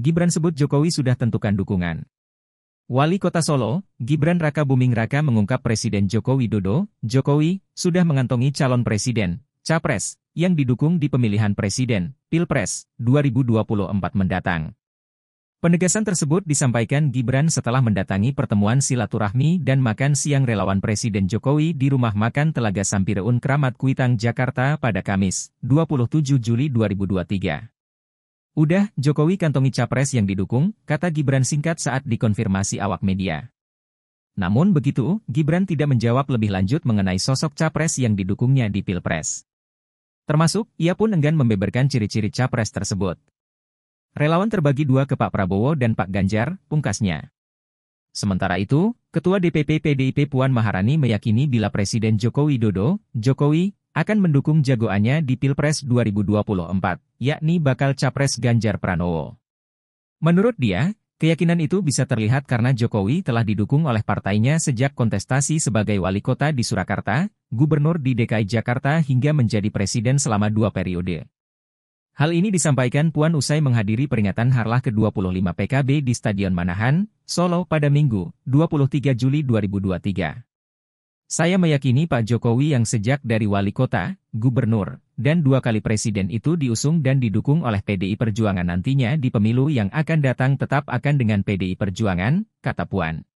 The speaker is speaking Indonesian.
Gibran sebut Jokowi sudah tentukan dukungan. Wali Kota Solo, Gibran Raka Buming Raka mengungkap Presiden Joko Widodo, Jokowi, sudah mengantongi calon presiden, Capres, yang didukung di pemilihan Presiden, Pilpres, 2024 mendatang. Penegasan tersebut disampaikan Gibran setelah mendatangi pertemuan silaturahmi dan makan siang relawan Presiden Jokowi di Rumah Makan Telaga Sampireun Keramat Kuitang, Jakarta pada Kamis, 27 Juli 2023. Udah, Jokowi kantongi capres yang didukung, kata Gibran singkat saat dikonfirmasi awak media. Namun begitu, Gibran tidak menjawab lebih lanjut mengenai sosok capres yang didukungnya di Pilpres. Termasuk, ia pun enggan membeberkan ciri-ciri capres tersebut. Relawan terbagi dua ke Pak Prabowo dan Pak Ganjar, pungkasnya. Sementara itu, Ketua DPP PDIP Puan Maharani meyakini bila Presiden Joko Widodo, Jokowi, akan mendukung jagoannya di Pilpres 2024, yakni bakal capres Ganjar Pranowo. Menurut dia, keyakinan itu bisa terlihat karena Jokowi telah didukung oleh partainya sejak kontestasi sebagai wali kota di Surakarta, gubernur di DKI Jakarta hingga menjadi presiden selama dua periode. Hal ini disampaikan Puan usai menghadiri peringatan Harlah ke-25 PKB di Stadion Manahan, Solo pada Minggu, 23 Juli 2023. Saya meyakini Pak Jokowi yang sejak dari wali kota, gubernur, dan dua kali presiden itu diusung dan didukung oleh PDI Perjuangan nantinya di pemilu yang akan datang tetap akan dengan PDI Perjuangan, kata Puan.